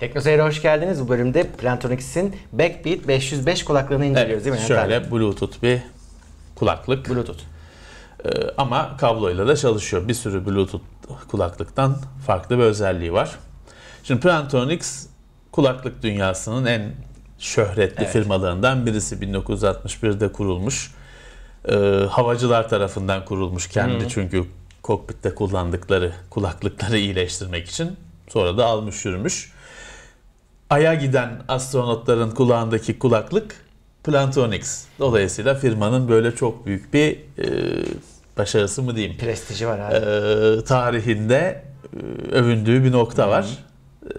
Teknoseyir'e hoş geldiniz. Bu bölümde Plantronics'in Backbeat 505 kulaklığını inceliyoruz evet, değil mi? Şöyle Bluetooth bir kulaklık. Bluetooth. Ee, ama kabloyla da çalışıyor. Bir sürü Bluetooth kulaklıktan farklı bir özelliği var. Şimdi Plantronics kulaklık dünyasının en şöhretli evet. firmalarından birisi. 1961'de kurulmuş. Ee, havacılar tarafından kurulmuş kendi hmm. çünkü kokpitte kullandıkları kulaklıkları iyileştirmek için. Sonra da almış yürümüş. Ay'a giden astronotların kulağındaki kulaklık Plantronics. Dolayısıyla firmanın böyle çok büyük bir e, başarısı mı diyeyim? Prestiji var abi. E, tarihinde e, övündüğü bir nokta hmm. var. E,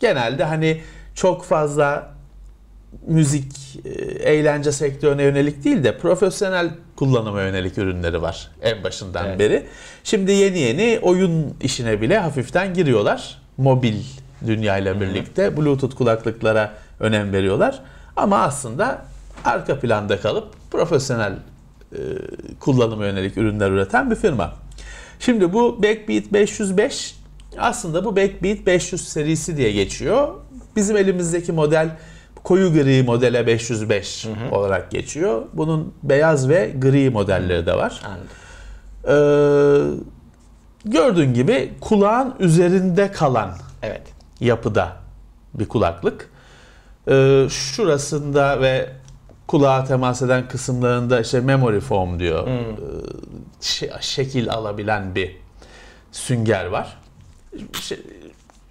genelde hani çok fazla müzik, e, eğlence sektörüne yönelik değil de profesyonel kullanıma yönelik ürünleri var en başından evet. beri. Şimdi yeni yeni oyun işine bile hafiften giriyorlar. Mobil dünyayla birlikte Bluetooth kulaklıklara önem veriyorlar. Ama aslında arka planda kalıp profesyonel e, kullanıma yönelik ürünler üreten bir firma. Şimdi bu Backbeat 505 aslında bu Backbeat 500 serisi diye geçiyor. Bizim elimizdeki model koyu gri modele 505 hı hı. olarak geçiyor. Bunun beyaz ve gri modelleri de var. Ee, gördüğün gibi kulağın üzerinde kalan evet yapıda bir kulaklık. Ee, şurasında ve kulağa temas eden kısımlarında işte memory foam diyor. Hmm. Ee, şekil alabilen bir sünger var. Şey,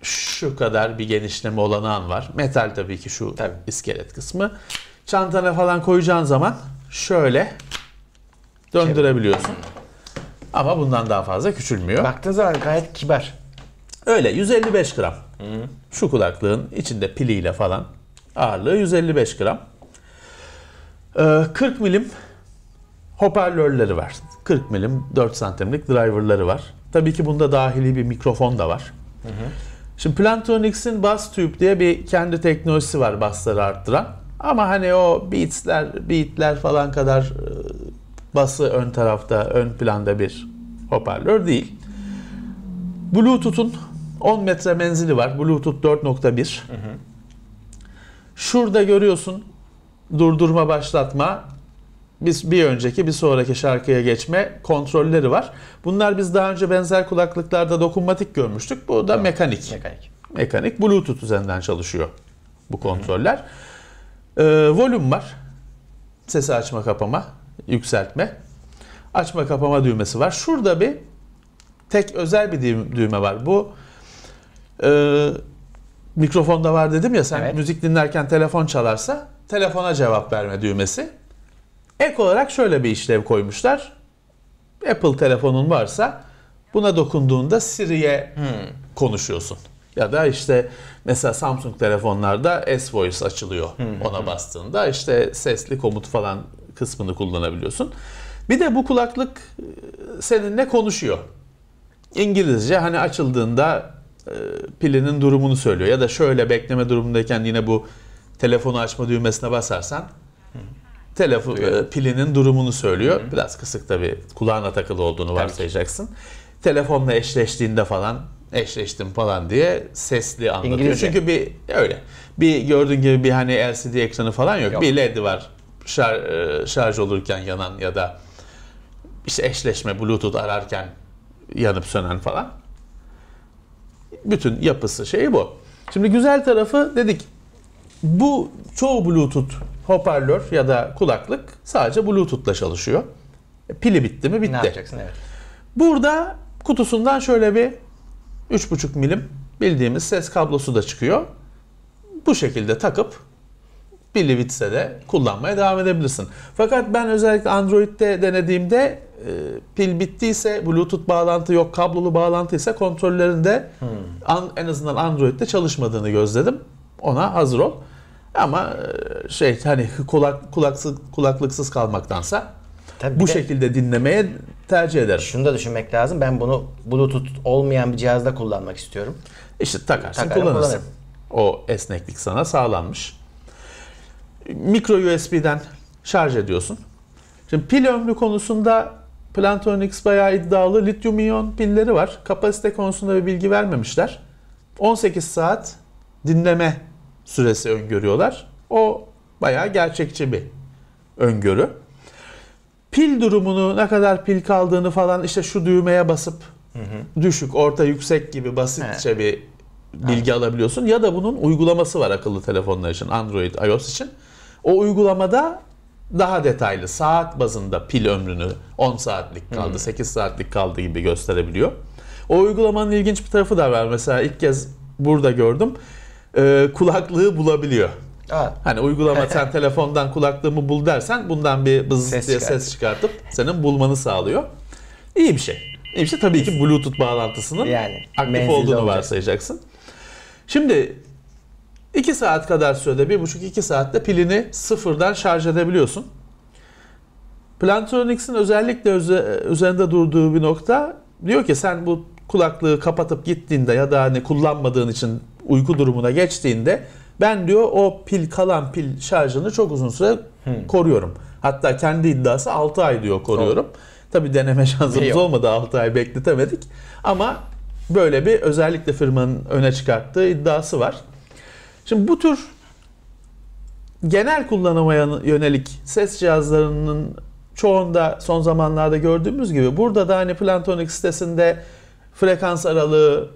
şu kadar bir genişleme olanağın var. Metal tabii ki şu tabii. iskelet kısmı. Çantana falan koyacağın zaman şöyle döndürebiliyorsun. Hmm. Ama bundan daha fazla küçülmüyor. Baktığın zaman gayet kibar. Öyle 155 gram. Şu kulaklığın içinde piliyle falan ağırlığı 155 gram. 40 ee, milim hoparlörleri var. 40 milim 4 santimlik driverları var. Tabii ki bunda dahili bir mikrofon da var. Hı hı. Şimdi Plantronics'in Bass Tube diye bir kendi teknolojisi var bassları arttıran. Ama hani o beatsler, beatler falan kadar e, bası ön tarafta, ön planda bir hoparlör değil. Bluetooth'un 10 metre menzili var. Bluetooth 4.1. Şurada görüyorsun durdurma başlatma biz bir önceki bir sonraki şarkıya geçme kontrolleri var. Bunlar biz daha önce benzer kulaklıklarda dokunmatik görmüştük. Bu da evet. mekanik. Mekanik. Mekanik Bluetooth üzerinden çalışıyor bu kontroller. Ee, volüm var. Sesi açma kapama, yükseltme. Açma kapama düğmesi var. Şurada bir tek özel bir düğme var. Bu e, ee, mikrofonda var dedim ya sen evet. müzik dinlerken telefon çalarsa telefona cevap verme düğmesi. Ek olarak şöyle bir işlev koymuşlar. Apple telefonun varsa buna dokunduğunda Siri'ye hmm. konuşuyorsun. Ya da işte mesela Samsung telefonlarda S-Voice açılıyor hmm. ona bastığında. işte sesli komut falan kısmını kullanabiliyorsun. Bir de bu kulaklık e, seninle konuşuyor. İngilizce hani açıldığında e, pilinin durumunu söylüyor. Ya da şöyle bekleme durumundayken yine bu telefonu açma düğmesine basarsan telefon e, pilinin durumunu söylüyor. Hı. Biraz kısık tabii kulağına takılı olduğunu tabii varsayacaksın. Ki. Telefonla eşleştiğinde falan eşleştim falan diye sesli anlatıyor. İngilizce. Çünkü bir öyle. Bir gördüğün gibi bir hani LCD ekranı falan yok. yok. Bir LED var. Şar, e, şarj olurken yanan ya da işte eşleşme Bluetooth ararken yanıp sönen falan. Bütün yapısı şeyi bu. Şimdi güzel tarafı dedik bu çoğu Bluetooth hoparlör ya da kulaklık sadece Bluetooth'la çalışıyor. E, pili bitti mi bitti. Ne yapacaksın evet. Burada kutusundan şöyle bir 3,5 milim bildiğimiz ses kablosu da çıkıyor. Bu şekilde takıp pili bitse de kullanmaya devam edebilirsin. Fakat ben özellikle Android'de denediğimde ee, pil bittiyse, Bluetooth bağlantı yok, kablolu bağlantıysa kontrollerinde hmm. an, en azından Android'de çalışmadığını gözledim. Ona hazır ol. Ama e, şey hani kulak kulaksız kulaklıksız kalmaktansa Tabii bu şekilde dinlemeye tercih ederim. Şunu da düşünmek lazım. Ben bunu Bluetooth olmayan bir cihazda kullanmak istiyorum. İşte takarsın, Takarım, kullanırsın. Kullanırım. O esneklik sana sağlanmış. Mikro USB'den şarj ediyorsun. Şimdi pil ömrü konusunda Plantronics bayağı iddialı lityum iyon pilleri var. Kapasite konusunda bir bilgi vermemişler. 18 saat dinleme süresi öngörüyorlar. O bayağı gerçekçi bir öngörü. Pil durumunu ne kadar pil kaldığını falan işte şu düğmeye basıp hı hı. düşük, orta, yüksek gibi basitçe He. bir bilgi Anladım. alabiliyorsun. Ya da bunun uygulaması var akıllı telefonlar için Android, iOS için. O uygulamada daha detaylı saat bazında pil ömrünü 10 saatlik kaldı, hmm. 8 saatlik kaldı gibi gösterebiliyor. O uygulamanın ilginç bir tarafı da var. Mesela ilk kez burada gördüm. Ee, kulaklığı bulabiliyor. Aa. Hani uygulama sen telefondan kulaklığımı bul dersen bundan bir bız ses diye çıkartıp. ses çıkartıp senin bulmanı sağlıyor. İyi bir şey. İyi bir şey tabii ki Bluetooth bağlantısının yani, aktif olduğunu olacak. varsayacaksın. Şimdi 2 saat kadar sürede 1,5-2 saatte pilini sıfırdan şarj edebiliyorsun. Plantronics'in özellikle üzerinde durduğu bir nokta diyor ki sen bu kulaklığı kapatıp gittiğinde ya da hani kullanmadığın için uyku durumuna geçtiğinde ben diyor o pil kalan pil şarjını çok uzun süre hmm. koruyorum. Hatta kendi iddiası 6 ay diyor koruyorum. Doğru. Tabii deneme şansımız Yok. olmadı 6 ay bekletemedik. Ama böyle bir özellikle firmanın öne çıkarttığı iddiası var. Şimdi bu tür genel kullanıma yönelik ses cihazlarının çoğunda son zamanlarda gördüğümüz gibi burada da hani Plantronics sitesinde frekans aralığı,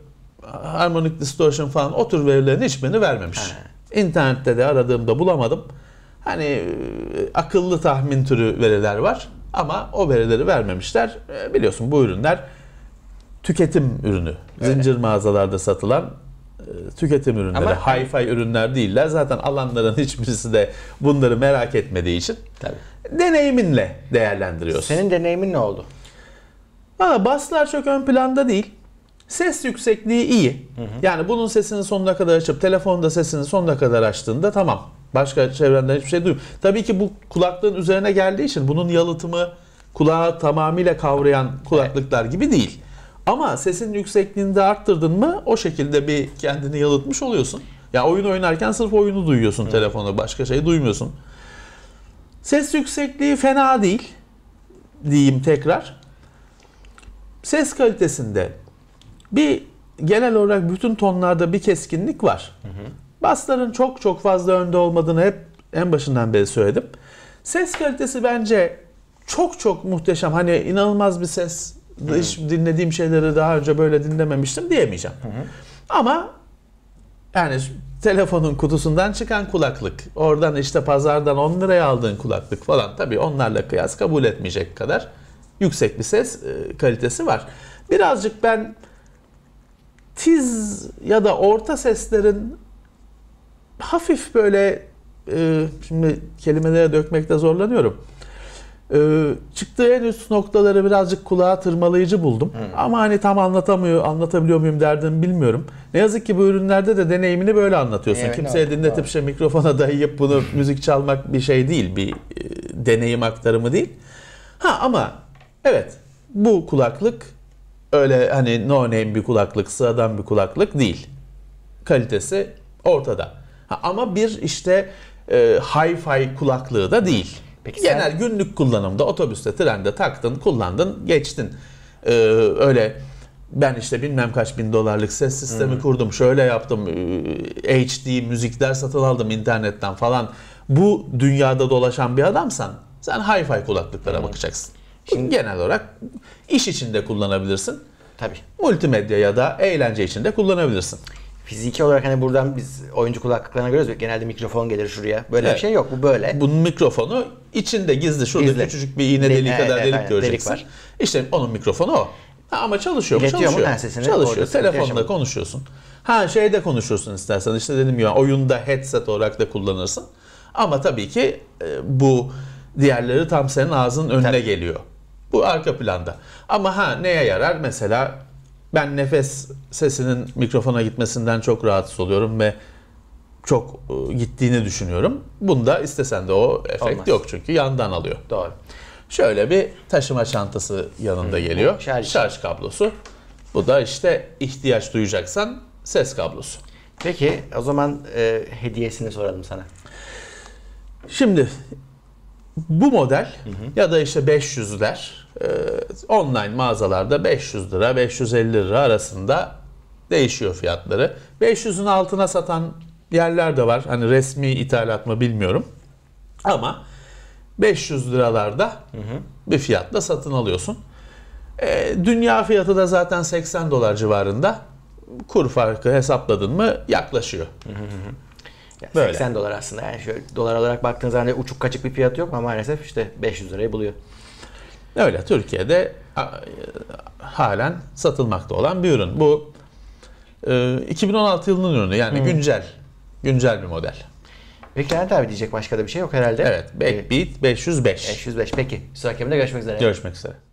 harmonik distortion falan o tür verilerin hiçbirini vermemiş. İnternette de aradığımda bulamadım. Hani e, akıllı tahmin türü veriler var ama o verileri vermemişler. E, biliyorsun bu ürünler tüketim ürünü. Zincir mağazalarda satılan e, tüketim ürünleri, Ama, hi-fi ürünler değiller. Zaten alanların hiçbirisi de bunları merak etmediği için tabii. deneyiminle değerlendiriyorsun. Senin deneyimin ne oldu? Valla baslar çok ön planda değil. Ses yüksekliği iyi. Hı hı. Yani bunun sesini sonuna kadar açıp telefonda sesini sonuna kadar açtığında tamam. Başka çevrenden hiçbir şey duymuyor. Tabii ki bu kulaklığın üzerine geldiği için bunun yalıtımı kulağı tamamıyla kavrayan kulaklıklar gibi değil. Ama sesin yüksekliğini de arttırdın mı o şekilde bir kendini yalıtmış oluyorsun. Ya oyun oynarken sırf oyunu duyuyorsun evet. telefonu başka şey duymuyorsun. Ses yüksekliği fena değil diyeyim tekrar. Ses kalitesinde bir genel olarak bütün tonlarda bir keskinlik var. Hı hı. Basların çok çok fazla önde olmadığını hep en başından beri söyledim. Ses kalitesi bence çok çok muhteşem. Hani inanılmaz bir ses Hı. Hiç dinlediğim şeyleri daha önce böyle dinlememiştim diyemeyeceğim. Hı hı. Ama yani telefonun kutusundan çıkan kulaklık, oradan işte pazardan 10 liraya aldığın kulaklık falan tabii onlarla kıyas kabul etmeyecek kadar yüksek bir ses e, kalitesi var. Birazcık ben tiz ya da orta seslerin hafif böyle e, şimdi kelimelere dökmekte zorlanıyorum ee, çıktığı en üst noktaları birazcık kulağa tırmalayıcı buldum. Hmm. Ama hani tam anlatamıyor, anlatabiliyor muyum derdimi bilmiyorum. Ne yazık ki bu ürünlerde de deneyimini böyle anlatıyorsun. Evet, Kimseye abi, dinletip işte mikrofona dayayıp bunu müzik çalmak bir şey değil, bir e, deneyim aktarımı değil. Ha ama evet bu kulaklık öyle hani no name bir kulaklık, sıradan bir kulaklık değil. Kalitesi ortada. Ha, ama bir işte e, hi-fi kulaklığı da değil. Peki Genel sen... günlük kullanımda otobüste, trende taktın, kullandın, geçtin. Ee, öyle ben işte bilmem kaç bin dolarlık ses sistemi hmm. kurdum, şöyle yaptım, e, HD müzikler satın aldım internetten falan. Bu dünyada dolaşan bir adamsan sen hi-fi kulaklıklara hmm. bakacaksın. Şimdi genel olarak iş içinde kullanabilirsin. Tabii. Multimedya ya da eğlence içinde kullanabilirsin. Fiziki olarak hani buradan biz oyuncu kulaklıklarına görüyoruz. Genelde mikrofon gelir şuraya. Böyle evet. bir şey yok. Bu böyle. Bunun mikrofonu İçinde gizli şurada gizli. küçücük bir iğne deliği e, kadar e, delik aynen, göreceksin. Delik var. İşte onun mikrofonu o. Ha, ama çalışıyor mu? çalışıyor. Mu sesini, çalışıyor. Telefonda yaşamı. konuşuyorsun. Ha şeyde konuşuyorsun istersen. İşte dedim ya oyunda headset olarak da kullanırsın. Ama tabii ki e, bu diğerleri tam senin ağzının önüne tabii. geliyor. Bu arka planda. Ama ha neye yarar? Mesela ben nefes sesinin mikrofona gitmesinden çok rahatsız oluyorum ve çok e, gittiğini düşünüyorum. Bunda istesen de o efekt Olmaz. yok çünkü yandan alıyor. Doğru. Şöyle bir taşıma çantası yanında Hı, geliyor. Şarj. şarj kablosu. Bu da işte ihtiyaç duyacaksan ses kablosu. Peki o zaman e, hediyesini soralım sana. Şimdi bu model hı hı. ya da işte 500'ler e, online mağazalarda 500 lira 550 lira arasında değişiyor fiyatları. 500'ün altına satan yerler de var. Hani resmi ithalat mı bilmiyorum. Ama 500 liralarda hı hı. bir fiyatla satın alıyorsun. E, dünya fiyatı da zaten 80 dolar civarında. Kur farkı hesapladın mı yaklaşıyor. Hı hı hı. Ya Böyle. 80 dolar aslında yani şöyle dolar olarak baktığın zaman uçuk kaçık bir fiyat yok ama maalesef işte 500 lirayı buluyor. Öyle Türkiye'de halen satılmakta olan bir ürün. Bu 2016 e, yılının ürünü yani hmm. güncel Güncel bir model. Beklenti abi diyecek başka da bir şey yok herhalde. Evet. Backbeat 505. Ee, 505 peki. Bir sonraki görüşmek üzere. Görüşmek üzere.